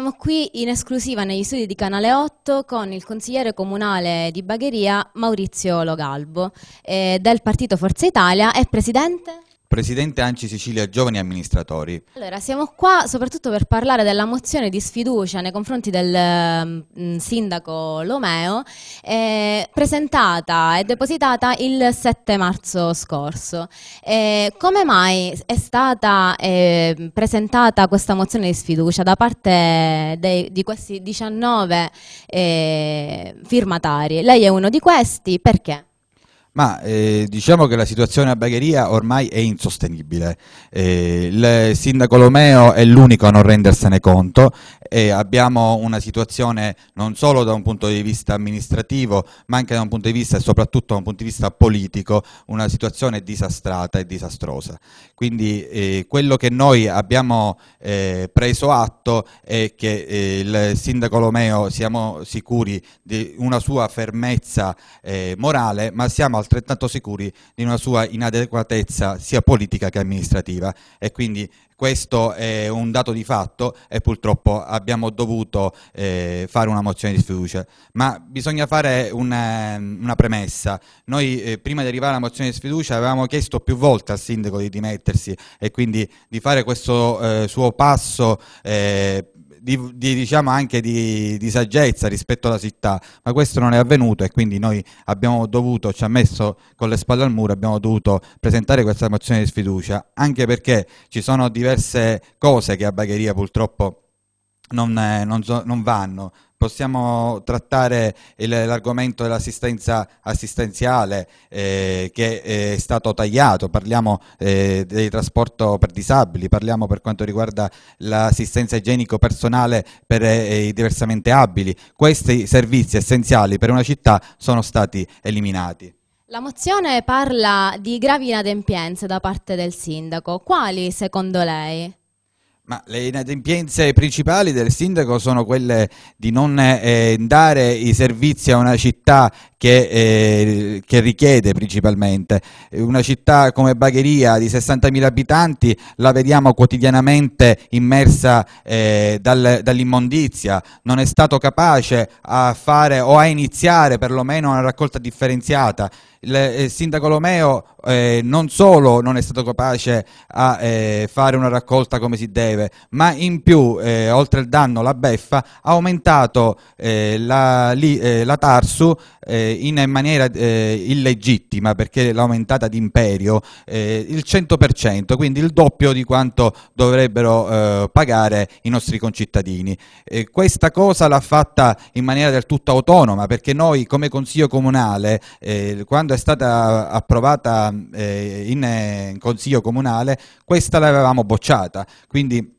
Siamo qui in esclusiva negli studi di Canale 8 con il consigliere comunale di Bagheria Maurizio Logalbo eh, del partito Forza Italia e presidente Presidente Anci Sicilia Giovani Amministratori. Allora, siamo qua soprattutto per parlare della mozione di sfiducia nei confronti del mh, mm, mm, sindaco Lomeo, eh, presentata e depositata il 7 marzo scorso. Eh, come mai è stata eh, presentata questa mozione di sfiducia da parte dei, di questi 19 eh, firmatari? Lei è uno di questi, perché? Ma eh, diciamo che la situazione a Bagheria ormai è insostenibile. Eh, il sindaco Lomeo è l'unico a non rendersene conto e abbiamo una situazione non solo da un punto di vista amministrativo, ma anche da un punto di vista e soprattutto da un punto di vista politico, una situazione disastrata e disastrosa. Quindi eh, quello che noi abbiamo eh, preso atto è che eh, il sindaco Lomeo siamo sicuri di una sua fermezza eh, morale, ma siamo al altrettanto sicuri di una sua inadeguatezza sia politica che amministrativa e quindi questo è un dato di fatto e purtroppo abbiamo dovuto eh, fare una mozione di sfiducia. Ma bisogna fare una, ehm, una premessa. Noi eh, prima di arrivare alla mozione di sfiducia avevamo chiesto più volte al sindaco di dimettersi e quindi di fare questo eh, suo passo eh, di, di, diciamo anche di, di, saggezza rispetto alla città, ma questo non è avvenuto e quindi noi abbiamo dovuto, ci ha messo con le spalle al muro, abbiamo dovuto presentare questa mozione di sfiducia, anche perché ci sono diverse cose che a Bagheria purtroppo non, eh, non, non vanno, possiamo trattare l'argomento dell'assistenza assistenziale eh, che è stato tagliato, parliamo eh, del trasporto per disabili, parliamo per quanto riguarda l'assistenza igienico personale per eh, i diversamente abili. Questi servizi essenziali per una città sono stati eliminati. La mozione parla di gravi inadempienze da parte del sindaco. Quali secondo lei? Ma le inadempienze principali del sindaco sono quelle di non eh, dare i servizi a una città che, eh, che, richiede principalmente. Una città come Bagheria di 60.000 abitanti la vediamo quotidianamente immersa eh, dal, dall'immondizia, non è stato capace a fare o a iniziare perlomeno una raccolta differenziata eh, il sindaco Lomeo eh, non solo non è stato capace a eh, fare una raccolta come si deve, ma in più, eh, oltre al danno, la beffa, ha aumentato eh, la, li, eh, la Tarsu eh, in maniera eh, illegittima perché l'aumentata di imperio eh, il 100%, quindi il doppio di quanto dovrebbero eh, pagare i nostri concittadini. questa cosa l'ha fatta in maniera del tutto autonoma perché noi come Consiglio Comunale, eh, quando è stata approvata eh, in, in Consiglio Comunale, questa l'avevamo bocciata. Quindi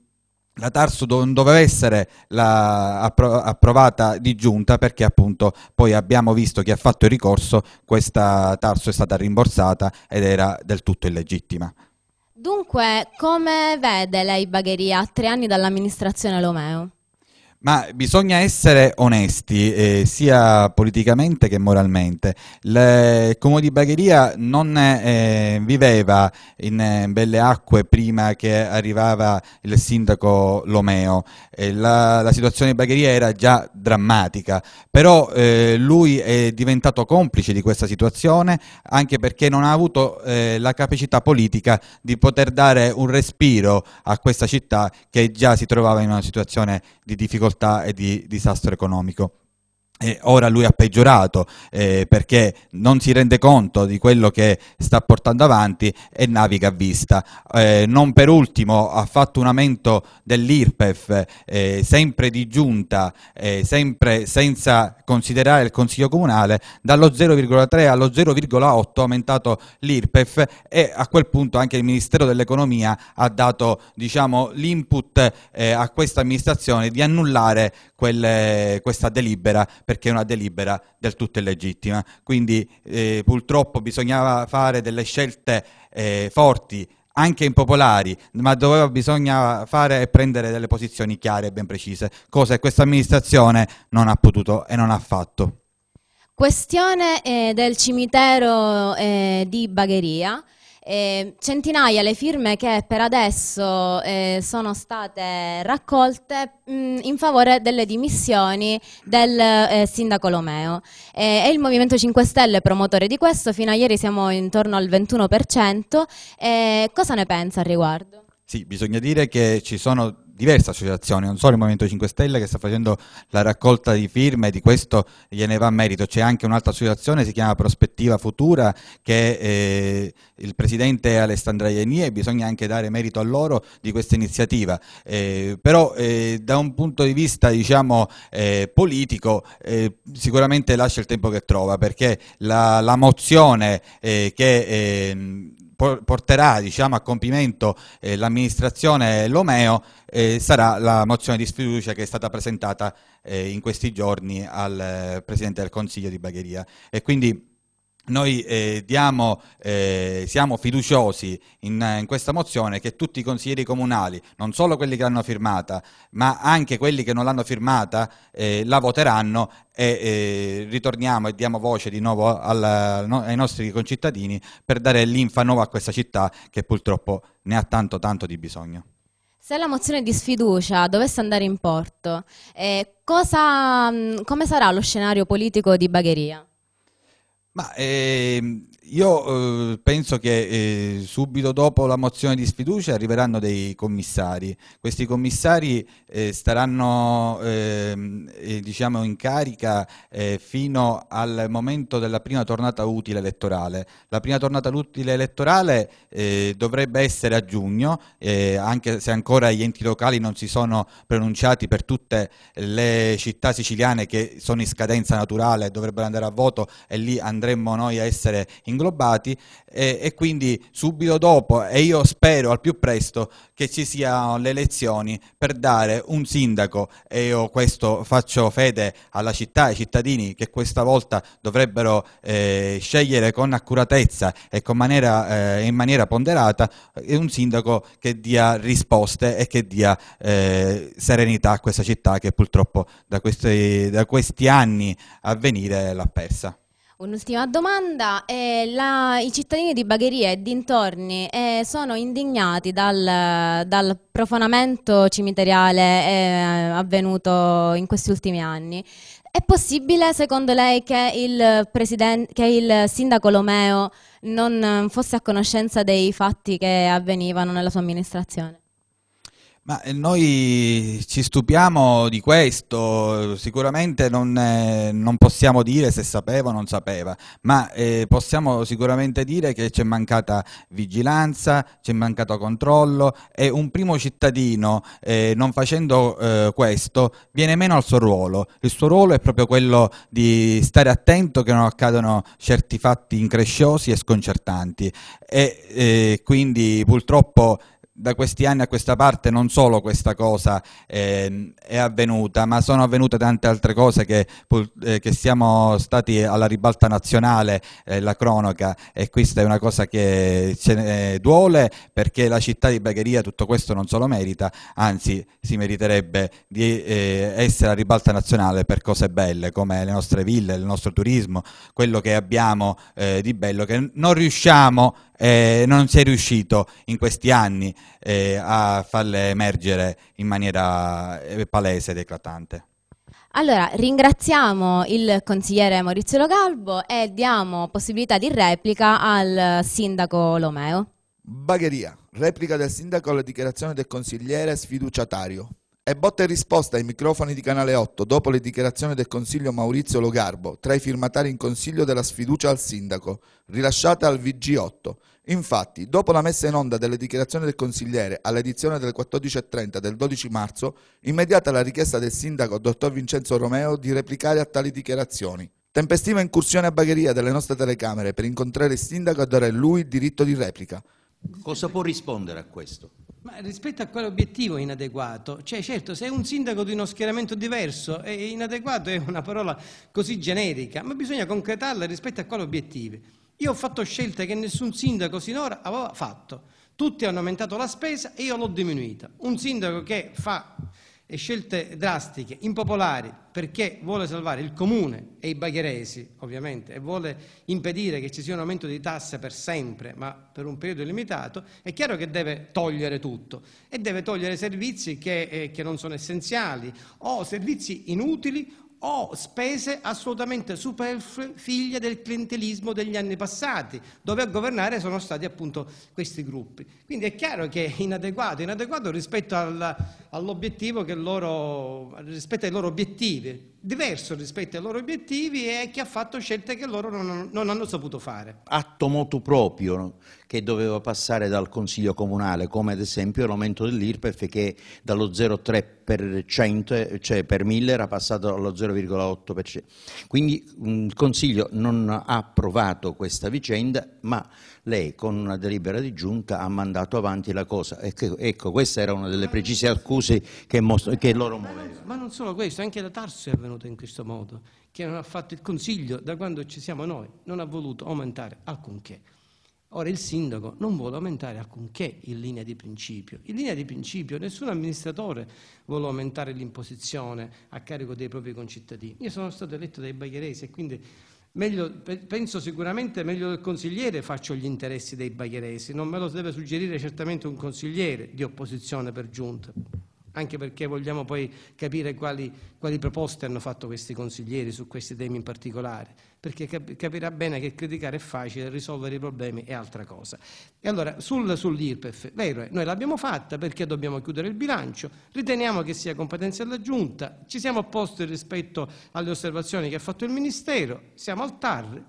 la Tarso non doveva essere appro approvata di giunta perché appunto poi abbiamo visto chi ha fatto il ricorso, questa Tarso è stata rimborsata ed era del tutto illegittima. Dunque, come vede lei Bagheria a tre anni dall'amministrazione Lomeo? Ma bisogna essere onesti, eh, sia politicamente che moralmente. Il eh, Comune di Bagheria non eh, viveva in eh, belle acque prima che arrivava il sindaco Lomeo. Eh, la, la, situazione di Bagheria era già drammatica, però eh, lui è diventato complice di questa situazione anche perché non ha avuto la capacità politica di poter dare un respiro a questa città che già si trovava in una situazione di difficoltà difficoltà e di disastro economico. E ora lui ha peggiorato eh, perché non si rende conto di quello che sta portando avanti e naviga a vista. Eh, non per ultimo ha fatto un aumento dell'IRPEF eh, sempre di giunta, eh, sempre senza considerare il Consiglio Comunale, dallo 0,3 allo 0,8 ha aumentato l'IRPEF e a quel punto anche il Ministero dell'Economia ha dato diciamo, l'input eh, a questa amministrazione di annullare quelle, eh, questa delibera perché è una delibera del tutto illegittima. Quindi eh, purtroppo bisognava fare delle scelte eh, forti, anche impopolari, ma doveva, bisogna fare e prendere delle posizioni chiare e ben precise, cosa che questa amministrazione non ha potuto e non ha fatto. Questione eh, del cimitero eh, di Bagheria. Eh, centinaia le firme che per adesso eh, sono state raccolte mh, mm, in favore delle dimissioni del eh, sindaco Lomeo. è eh, il Movimento 5 Stelle promotore di questo, fino a ieri siamo intorno al 21%. Eh, cosa ne pensa al riguardo? Sì, bisogna dire che ci sono diverse associazioni, non solo il Movimento 5 Stelle che sta facendo la raccolta di firme, di questo gliene va merito, c'è anche un'altra associazione, si chiama Prospettiva Futura, che eh, il presidente è Alessandra Ieni e bisogna anche dare merito a loro di questa iniziativa, eh, però eh, da un punto di vista diciamo, eh, politico eh, sicuramente lascia il tempo che trova perché la, la mozione eh, che ehm, porterà diciamo, a compimento eh, l'amministrazione Lomeo eh, sarà la mozione di sfiducia che è stata presentata eh, in questi giorni al eh, Presidente del Consiglio di Bagheria e quindi noi eh, diamo, eh, siamo fiduciosi in, in, questa mozione che tutti i consiglieri comunali, non solo quelli che l'hanno firmata, ma anche quelli che non l'hanno firmata, eh, la voteranno e eh, ritorniamo e diamo voce di nuovo al, no, ai nostri concittadini per dare l'infa nuova a questa città che purtroppo ne ha tanto tanto di bisogno. Se la mozione di sfiducia dovesse andare in porto, eh, cosa, mm, come sarà lo scenario politico di Bagheria? Ma eh, io eh, penso che eh, subito dopo la mozione di sfiducia arriveranno dei commissari. Questi commissari eh, staranno ehm, eh, diciamo in carica eh, fino al momento della prima tornata utile elettorale. La prima tornata utile elettorale dovrebbe essere a giugno, anche se ancora gli enti locali non si sono pronunciati per tutte le città siciliane che sono in scadenza naturale, dovrebbero andare a voto e lì andranno andremmo noi a essere inglobati e, e quindi subito dopo e io spero al più presto che ci siano le elezioni per dare un sindaco e io questo faccio fede alla città, ai cittadini che questa volta dovrebbero eh, scegliere con accuratezza e con maniera, eh, in maniera ponderata eh, un sindaco che dia risposte e che dia eh, serenità a questa città che purtroppo da questi, da questi anni a venire l'ha persa. Un'ultima domanda, eh, la, i cittadini di Bagheria e dintorni eh, sono indignati dal, dal profanamento cimiteriale eh, avvenuto in questi ultimi anni. È possibile secondo lei che il, che il sindaco Lomeo non fosse a conoscenza dei fatti che avvenivano nella sua amministrazione? Ma eh, noi ci stupiamo di questo, sicuramente non, eh, non possiamo dire se sapeva o non sapeva, ma eh, possiamo sicuramente dire che c'è mancata vigilanza, c'è mancato controllo e un primo cittadino eh, non facendo eh, questo viene meno al suo ruolo. Il suo ruolo è proprio quello di stare attento che non accadano certi fatti incresciosi e sconcertanti e eh, quindi purtroppo da questi anni a questa parte non solo questa cosa eh, è avvenuta, ma sono avvenute tante altre cose che, eh, che siamo stati alla ribalta nazionale, eh, la cronaca, e questa è una cosa che ce ne duole perché la città di Bagheria tutto questo non solo merita, anzi si meriterebbe di eh, essere a ribalta nazionale per cose belle come le nostre ville, il nostro turismo, quello che abbiamo eh, di bello che non riusciamo a eh, non è riuscito in questi anni eh, a farle emergere in maniera eh, palese ed eclatante? Allora, ringraziamo il consigliere Maurizio Logalbo e diamo possibilità di replica al sindaco Lomeo. Bagheria, replica del sindaco alla dichiarazione del consigliere sfiduciatario. È botta e risposta ai microfoni di Canale 8 dopo le dichiarazioni del Consiglio Maurizio Logarbo, tra i firmatari in Consiglio della sfiducia al sindaco, rilasciata al VG8. Infatti, dopo la messa in onda delle dichiarazioni del consigliere all'edizione delle 14.30 del 12 marzo, immediata la richiesta del sindaco dottor Vincenzo Romeo di replicare a tali dichiarazioni. Tempestiva incursione a bagheria delle nostre telecamere per incontrare il sindaco e dare a lui il diritto di replica. Cosa può rispondere a questo? Ma rispetto a quale obiettivo è inadeguato? Cioè, certo, se è un sindaco di uno schieramento diverso, è inadeguato è una parola così generica, ma bisogna concretarla rispetto a quale obiettivo. Io ho fatto scelte che nessun sindaco sinora aveva fatto. Tutti hanno aumentato la spesa e io l'ho diminuita. Un sindaco che fa e scelte drastiche, impopolari, perché vuole salvare il comune e i bagheresi, ovviamente, e vuole impedire che ci sia un aumento di tasse per sempre, ma per un periodo limitato, è chiaro che deve togliere tutto e deve togliere servizi che, eh, che non sono essenziali o servizi inutili o spese assolutamente superflue, figlie del clientelismo degli anni passati, dove a governare sono stati appunto questi gruppi. Quindi è chiaro che è inadeguato, inadeguato rispetto, al, rispetto ai loro obiettivi diverso rispetto ai loro obiettivi e che ha fatto scelte che loro non, non, hanno saputo fare. Atto motu proprio che doveva passare dal Consiglio Comunale, come ad esempio l'aumento dell'IRPEF che dallo 0,3% cioè per 1000 era passato allo 0,8%. Quindi il Consiglio non ha approvato questa vicenda, ma lei con una delibera di giunta ha mandato avanti la cosa. Ecco, ecco questa era una delle precise accuse che, mostro, che loro muovevano. Ma non solo questo, anche la Tarso è venuta in questo modo, che non ha fatto il Consiglio da quando ci siamo noi, non ha voluto aumentare alcunché. Ora il sindaco non vuole aumentare alcunché in linea di principio. In linea di principio nessun amministratore vuole aumentare l'imposizione a carico dei propri concittadini. Io sono stato eletto dai baghieresi e quindi Meglio, penso sicuramente meglio del consigliere faccio gli interessi dei baieresi, non me lo deve suggerire certamente un consigliere di opposizione per giunta anche perché vogliamo poi capire quali, quali proposte hanno fatto questi consiglieri su questi temi in particolare, perché capirà bene che criticare è facile, risolvere i problemi è altra cosa. E allora sul, sull'IRPEF, vero, noi l'abbiamo fatta perché dobbiamo chiudere il bilancio, riteniamo che sia competenza della Giunta, ci siamo opposti rispetto alle osservazioni che ha fatto il Ministero, siamo al TAR,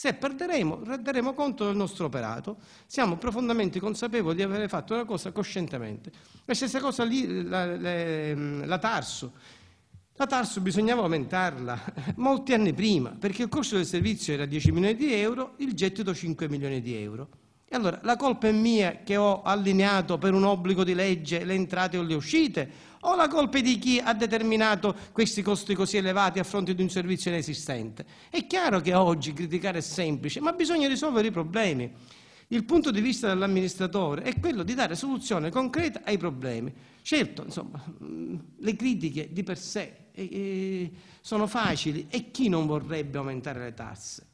se perderemo, renderemo conto del nostro operato, siamo profondamente consapevoli di aver fatto una cosa coscientemente. La stessa cosa lì, la, la, la Tarso. La Tarso bisognava aumentarla molti anni prima, perché il costo del servizio era 10 milioni di euro, il gettito 5 milioni di euro. E allora la colpa è mia che ho allineato per un obbligo di legge le entrate o le uscite o la colpa è di chi ha determinato questi costi così elevati a fronte di un servizio inesistente? È chiaro che oggi criticare è semplice, ma bisogna risolvere i problemi. Il punto di vista dell'amministratore è quello di dare soluzione concreta ai problemi. Certo, insomma, mm, le critiche di per sé eh, eh, sono facili e chi non vorrebbe aumentare le tasse?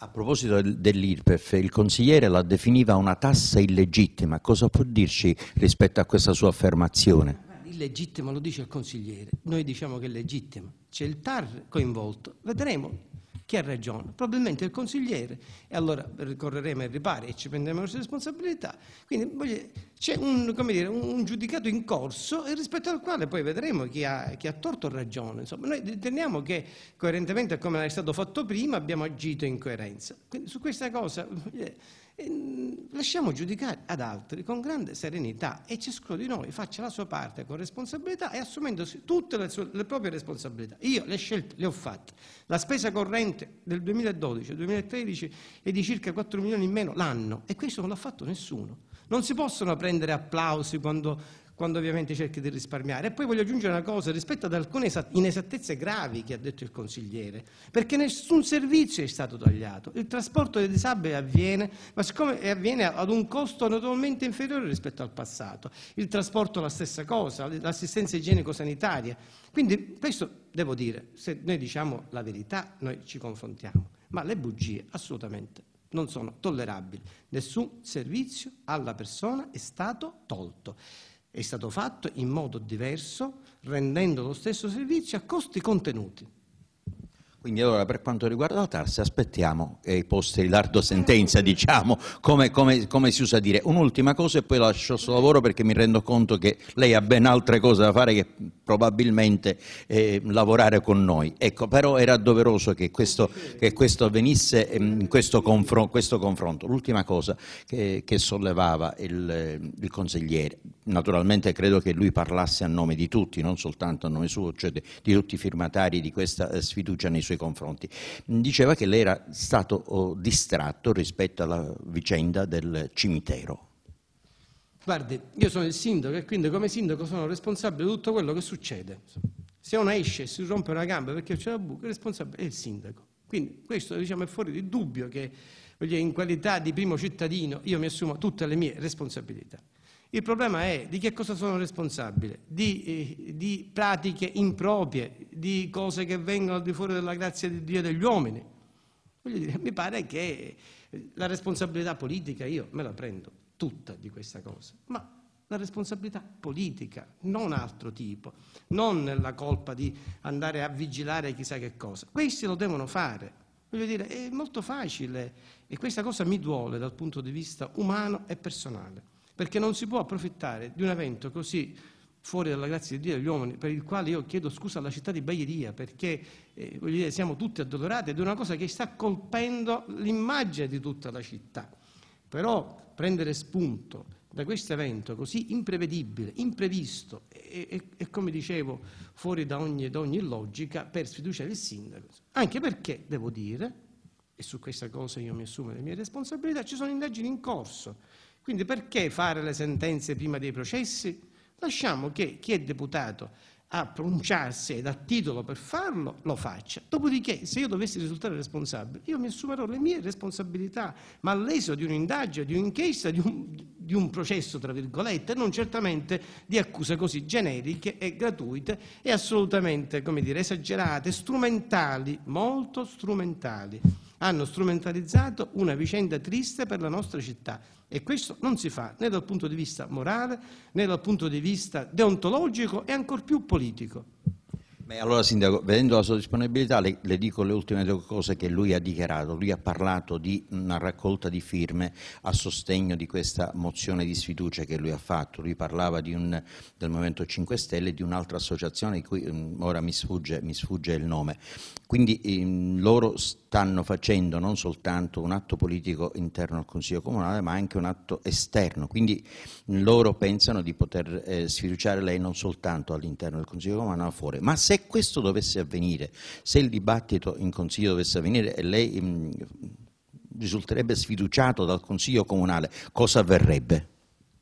A proposito dell'IRPEF, il consigliere la definiva una tassa illegittima. Cosa può dirci rispetto a questa sua affermazione? illegittimo, lo dice il consigliere, noi diciamo che è legittimo, c'è il TAR coinvolto, vedremo chi ha ragione, probabilmente il consigliere, e allora ricorreremo ai ripari e ci prenderemo le nostre responsabilità. Quindi c'è un, un, giudicato in corso rispetto al quale poi vedremo chi ha, chi ha torto o ragione. Insomma, noi riteniamo che coerentemente a come era stato fatto prima abbiamo agito in coerenza. Quindi su questa cosa... Eh, Mm, lasciamo giudicare ad altri con grande serenità e ciascuno di noi faccia la sua parte con responsabilità e assumendosi tutte le, sue, le proprie responsabilità. Io le scelte le ho fatte. La spesa corrente del 2012-2013 è di circa 4 milioni in meno l'anno e questo non l'ha fatto nessuno. Non si possono prendere applausi quando quando ovviamente cerchi di risparmiare. E poi voglio aggiungere una cosa rispetto ad alcune inesattezze gravi che ha detto il consigliere, perché nessun servizio è stato tagliato. Il trasporto dei disabili avviene, ma siccome avviene ad un costo notevolmente inferiore rispetto al passato, il trasporto è la stessa cosa, l'assistenza igienico-sanitaria. Quindi questo devo dire, se noi diciamo la verità, noi ci confrontiamo, ma le bugie assolutamente non sono tollerabili. Nessun servizio alla persona è stato tolto. È stato fatto in modo diverso, rendendo lo stesso servizio a costi contenuti. Quindi allora per quanto riguarda la TARS aspettiamo i posteri lardo sentenza, diciamo, come, come, come, si usa dire. Un'ultima cosa e poi lascio il suo lavoro perché mi rendo conto che lei ha ben altre cose da fare che probabilmente eh, lavorare con noi. Ecco, però era doveroso che questo, che questo avvenisse ehm, in questo, confron questo confronto. L'ultima cosa che, che sollevava il, eh, il, consigliere, naturalmente credo che lui parlasse a nome di tutti, non soltanto a nome suo, cioè di, di tutti i firmatari di questa eh, sfiducia nei suoi confronti. Diceva che lei era stato oh, distratto rispetto alla vicenda del cimitero. Guardi, io sono il sindaco e quindi come sindaco sono responsabile di tutto quello che succede. Se uno esce e si rompe una gamba perché c'è la buca, il responsabile è il sindaco. Quindi questo diciamo, è fuori di dubbio che in qualità di primo cittadino io mi assumo tutte le mie responsabilità. Il problema è di che cosa sono responsabile, di, eh, di, pratiche improprie, di cose che vengono al di fuori della grazia di Dio e degli uomini. Dire, mi pare che eh, la responsabilità politica io me la prendo tutta di questa cosa, ma la responsabilità politica, non altro tipo, non la colpa di andare a vigilare chissà che cosa. Questi lo devono fare. Voglio dire, è molto facile e questa cosa mi duole dal punto di vista umano e personale perché non si può approfittare di un evento così fuori dalla grazia di Dio degli uomini, per il quale io chiedo scusa alla città di Baieria, perché eh, voglio dire, siamo tutti addolorati ed è una cosa che sta colpendo l'immagine di tutta la città. Però prendere spunto da questo evento così imprevedibile, imprevisto e, e, e come dicevo fuori da ogni, da ogni logica per sfiduciare il sindaco, anche perché devo dire, e su questa cosa io mi assumo le mie responsabilità, ci sono indagini in corso quindi perché fare le sentenze prima dei processi? Lasciamo che chi è deputato a pronunciarsi ed ha titolo per farlo, lo faccia. Dopodiché, se io dovessi risultare responsabile, io mi assumerò le mie responsabilità, ma all'esito di un'indagine, di un'inchiesta, di un, di un processo, tra virgolette, non certamente di accuse così generiche e gratuite e assolutamente, come dire, esagerate, strumentali, molto strumentali hanno strumentalizzato una vicenda triste per la nostra città e questo non si fa né dal punto di vista morale né dal punto di vista deontologico e ancor più politico. Beh, allora Sindaco, vedendo la sua disponibilità le, le, dico le ultime due cose che lui ha dichiarato. Lui ha parlato di una raccolta di firme a sostegno di questa mozione di sfiducia che lui ha fatto. Lui parlava un, del Movimento 5 Stelle e di un'altra associazione di cui um, ora mi sfugge, mi sfugge, il nome. Quindi um, loro stanno facendo non soltanto un atto politico interno al Consiglio Comunale ma anche un atto esterno, quindi loro pensano di poter eh, sfiduciare lei non soltanto all'interno del Consiglio Comunale ma fuori, ma se questo dovesse avvenire, se il dibattito in Consiglio dovesse avvenire e lei mh, mm, risulterebbe sfiduciato dal Consiglio Comunale, cosa avverrebbe?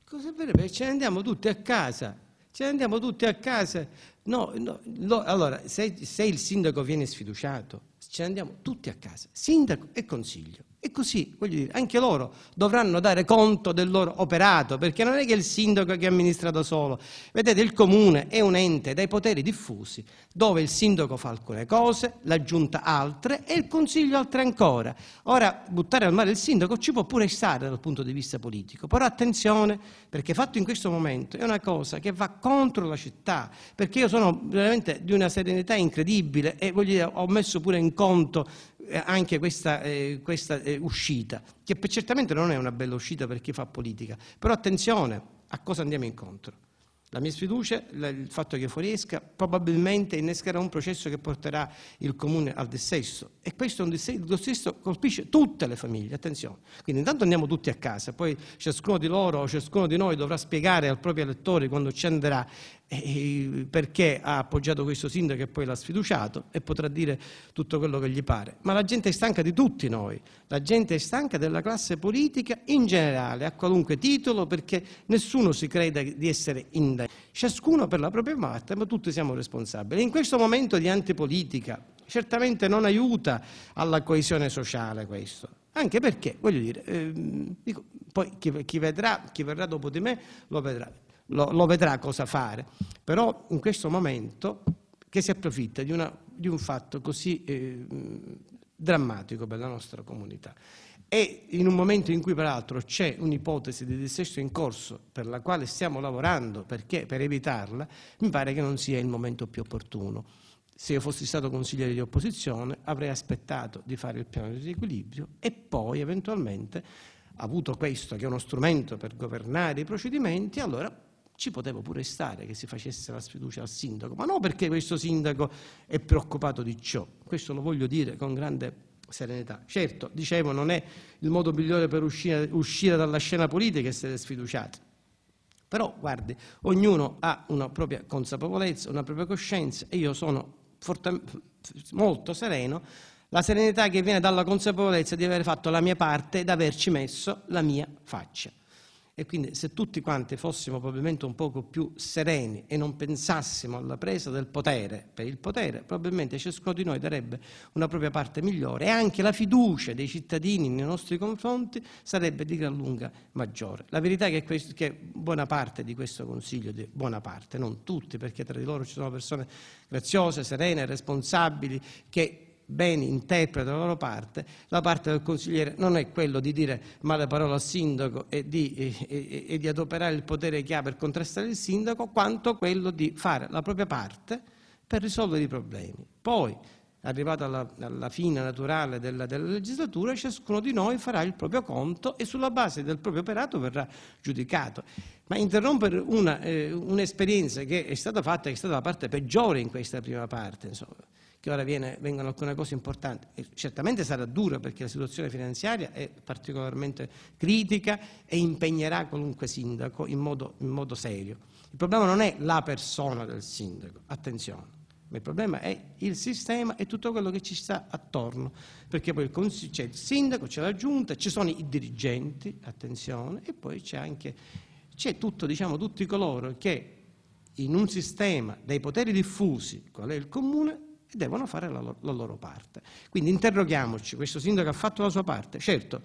Cosa avverrebbe? Ce ne andiamo tutti a casa, ce ne andiamo tutti a casa. No, no, lo, allora, se, se il sindaco viene sfiduciato, ce cioè, ne andiamo tutti a casa, sindaco e consiglio. E così, voglio dire, anche loro dovranno dare conto del loro operato, perché non è che il sindaco che amministra da solo. Vedete, il comune è un ente dai poteri diffusi, dove il sindaco fa alcune cose, la giunta altre e il consiglio altre ancora. Ora, buttare al mare il sindaco ci può pure stare dal punto di vista politico, però attenzione, perché fatto in questo momento è una cosa che va contro la città, perché io sono veramente di una serenità incredibile e voglio dire, ho messo pure in conto eh, anche questa, eh, questa eh, uscita, che certamente non è una bella uscita per chi fa politica, però attenzione a cosa andiamo incontro. La mia sfiducia, il fatto che fuoriesca, probabilmente innescherà un processo che porterà il comune al dissesto. E questo è un dissesto, il dissesto colpisce tutte le famiglie, attenzione. Quindi intanto andiamo tutti a casa, poi ciascuno di loro o ciascuno di noi dovrà spiegare al proprio elettore quando ci andrà perché ha appoggiato questo sindaco e poi l'ha sfiduciato e potrà dire tutto quello che gli pare. Ma la gente è stanca di tutti noi, la gente è stanca della classe politica in generale, a qualunque titolo, perché nessuno si crede di essere indagato, ciascuno per la propria parte, ma tutti siamo responsabili. in questo momento di antipolitica certamente non aiuta alla coesione sociale questo, anche perché, voglio dire, eh, dico, poi chi, chi, vedrà, chi verrà dopo di me lo vedrà lo, lo vedrà cosa fare. Però in questo momento che si approfitta di, una, di un fatto così eh, drammatico per la nostra comunità. E in un momento in cui peraltro c'è un'ipotesi di dissesto in corso per la quale stiamo lavorando perché, per evitarla, mi pare che non sia il momento più opportuno. Se io fossi stato consigliere di opposizione avrei aspettato di fare il piano di riequilibrio e poi eventualmente, avuto questo che è uno strumento per governare i procedimenti, allora ci poteva pure stare che si facesse la sfiducia al sindaco, ma non perché questo sindaco è preoccupato di ciò, questo lo voglio dire con grande serenità. Certo, dicevo, non è il modo migliore per uscire, uscire dalla scena politica essere sfiduciati, però guardi, ognuno ha una propria consapevolezza, una propria coscienza e io sono molto sereno la serenità che viene dalla consapevolezza di aver fatto la mia parte e di averci messo la mia faccia. E quindi se tutti quanti fossimo probabilmente un poco più sereni e non pensassimo alla presa del potere per il potere, probabilmente ciascuno di noi darebbe una propria parte migliore e anche la fiducia dei cittadini nei nostri confronti sarebbe di gran lunga maggiore. La verità è che, questo, che buona parte di questo consiglio, di buona parte, non tutti, perché tra di loro ci sono persone graziose, serene, responsabili, che ben interpreta la loro parte, la parte del consigliere non è quello di dire male parole al sindaco e di, e, e di, adoperare il potere che ha per contrastare il sindaco, quanto quello di fare la propria parte per risolvere i problemi. Poi, arrivata alla, alla fine naturale della, della legislatura, ciascuno di noi farà il proprio conto e sulla base del proprio operato verrà giudicato. Ma interrompere eh, un'esperienza eh, un che è stata fatta, che è stata la parte peggiore in questa prima parte, insomma, che ora viene, vengono alcune cose importanti. E certamente sarà dura perché la situazione finanziaria è particolarmente critica e impegnerà qualunque sindaco in modo, in modo serio. Il problema non è la persona del sindaco, attenzione. Ma il problema è il sistema e tutto quello che ci sta attorno, perché poi c'è il sindaco, c'è la giunta, ci sono i dirigenti, attenzione, e poi c'è anche c'è tutto, diciamo, tutti coloro che in un sistema dei poteri diffusi, qual è il comune, e devono fare la, la loro parte. Quindi interroghiamoci, questo sindaco ha fatto la sua parte? Certo,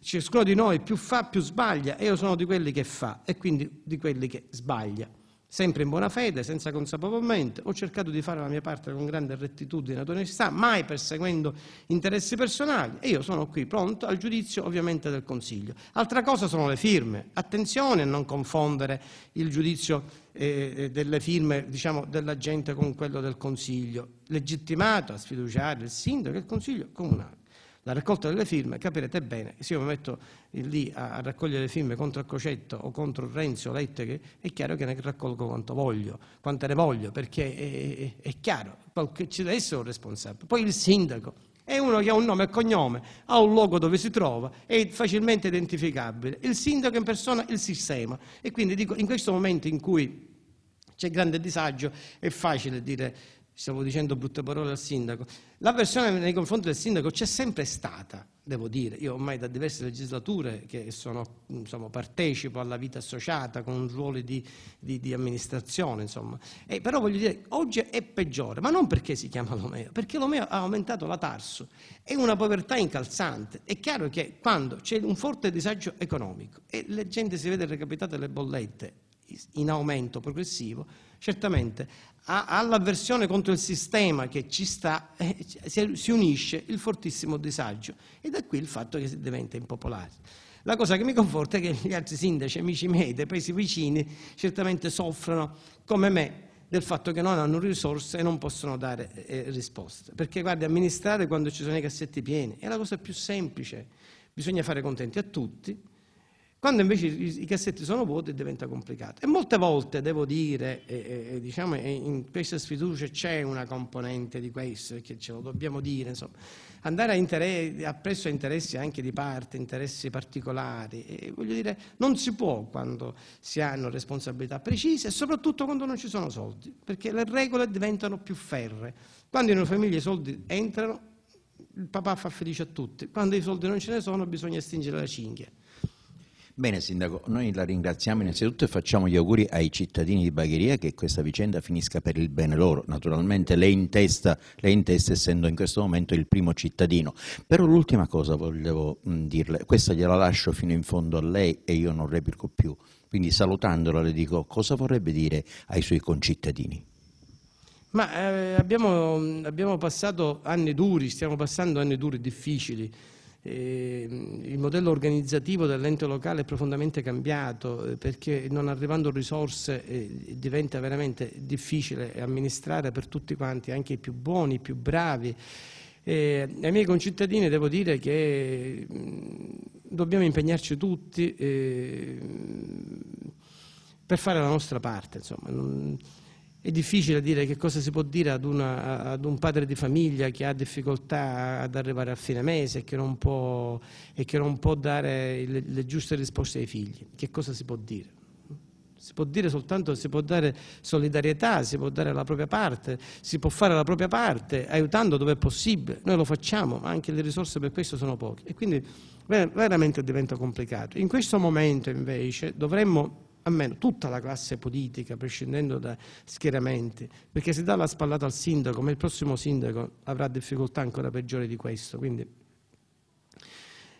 ciascuno di noi più fa più sbaglia e io sono di quelli che fa e quindi di quelli che sbaglia. Sempre in buona fede, senza consapevolmente, ho cercato di fare la mia parte con grande rettitudine e onestà, mai perseguendo interessi personali e io sono qui pronto al giudizio ovviamente del Consiglio. Altra cosa sono le firme, attenzione a non confondere il giudizio eh, eh delle firme diciamo, della gente con quello del Consiglio, legittimato a sfiduciare il sindaco e il Consiglio comunale la raccolta delle firme, capirete bene se io mi metto lì a, raccogliere le firme contro Cocetto o contro Renzi o Letteghe, è chiaro che ne raccolgo quanto voglio, quante ne voglio, perché è, è, è chiaro, ci deve essere un responsabile. Poi il sindaco, è uno che ha un nome e cognome, ha un luogo dove si trova, è facilmente identificabile. Il sindaco in persona, il sistema. E quindi dico, in questo momento in cui c'è grande disagio, è facile dire stavo dicendo brutte parole al sindaco, l'avversione nei confronti del sindaco c'è sempre stata, devo dire, io ormai da diverse legislature che sono, insomma, partecipo alla vita associata con ruoli di, di, di amministrazione, insomma, e però voglio dire, oggi è peggiore, ma non perché si chiama Lomeo, perché Lomeo ha aumentato la Tarso, è una povertà incalzante, è chiaro che quando c'è un forte disagio economico e la gente si vede recapitate le bollette in aumento progressivo, certamente all'avversione contro il sistema che ci sta, eh, si unisce il fortissimo disagio e da qui il fatto che si diventa impopolare. La cosa che mi conforta è che gli altri sindaci, amici miei, dei paesi vicini, certamente soffrono come me del fatto che non hanno risorse e non possono dare eh, risposte. Perché guardi, amministrare quando ci sono i cassetti pieni è la cosa più semplice, bisogna fare contenti a tutti, quando invece i, cassetti sono vuoti diventa complicato. E molte volte, devo dire, e, e, diciamo, in questa sfiducia c'è una componente di questo, che ce lo dobbiamo dire, insomma. andare a appresso a interessi anche di parte, interessi particolari, e, voglio dire, non si può quando si hanno responsabilità precise e soprattutto quando non ci sono soldi, perché le regole diventano più ferre. Quando in una famiglia i soldi entrano, il papà fa felice a tutti, quando i soldi non ce ne sono bisogna stringere la cinghia. Bene Sindaco, noi la ringraziamo innanzitutto e facciamo gli auguri ai cittadini di Bagheria che questa vicenda finisca per il bene loro. Naturalmente lei in testa, lei in testa essendo in questo momento il primo cittadino. Però l'ultima cosa volevo dirle, questa gliela lascio fino in fondo a lei e io non replico più. Quindi salutandola le dico cosa vorrebbe dire ai suoi concittadini. Ma eh, abbiamo, abbiamo passato anni duri, stiamo passando anni duri difficili. Eh, il modello organizzativo dell'ente locale è profondamente cambiato eh, perché non arrivando risorse eh, diventa veramente difficile amministrare per tutti quanti, anche i più buoni, i più bravi. Ehm, ai miei concittadini devo dire che mm, dobbiamo impegnarci tutti ehm, per fare la nostra parte. Insomma. È difficile dire che cosa si può dire ad, una, ad, un padre di famiglia che ha difficoltà ad arrivare a fine mese e che non può, che non può dare le, le, giuste risposte ai figli. Che cosa si può dire? Si può dire soltanto, si può dare solidarietà, si può dare la propria parte, si può fare la propria parte, aiutando dove è possibile. Noi lo facciamo, ma anche le risorse per questo sono poche. E quindi veramente diventa complicato. In questo momento invece dovremmo a meno tutta la classe politica, prescindendo da schieramenti, perché se dà la spallata al sindaco, ma il prossimo sindaco avrà difficoltà ancora peggiori di questo, quindi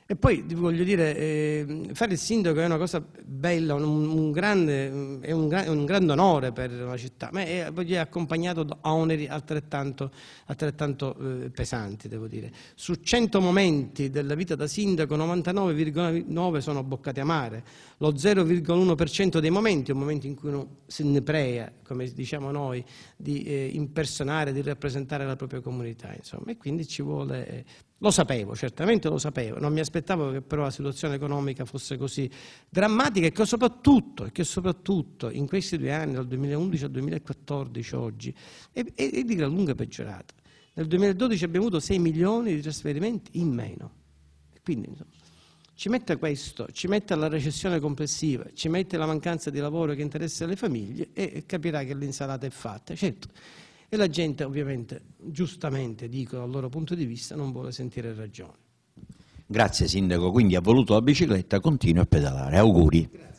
e poi voglio dire, eh, fare il sindaco è una cosa bella, un, un grande, è, un, è, un grande onore per la città, ma è, è accompagnato da oneri altrettanto, altrettanto eh, pesanti, devo dire. Su 100 momenti della vita da sindaco, 99,9 sono boccate mare, lo 0,1% dei momenti è un momento in cui uno se ne prea, come diciamo noi, di eh, impersonare, di rappresentare la propria comunità, insomma, e quindi ci vuole eh, lo sapevo, certamente lo sapevo, non mi aspettavo che però la situazione economica fosse così drammatica e che soprattutto, che soprattutto in questi due anni, dal 2011 al 2014 oggi, è, è, è di gran lunga peggiorata. Nel 2012 abbiamo avuto 6 milioni di trasferimenti in meno. Quindi insomma, ci mette questo, ci mette la recessione complessiva, ci mette la mancanza di lavoro che interessa le famiglie e capirà che l'insalata è fatta. Certo, e la gente ovviamente, giustamente, dico dal loro punto di vista, non vuole sentire ragione. Grazie Sindaco, quindi ha voluto la bicicletta, continua a pedalare. Auguri. Grazie.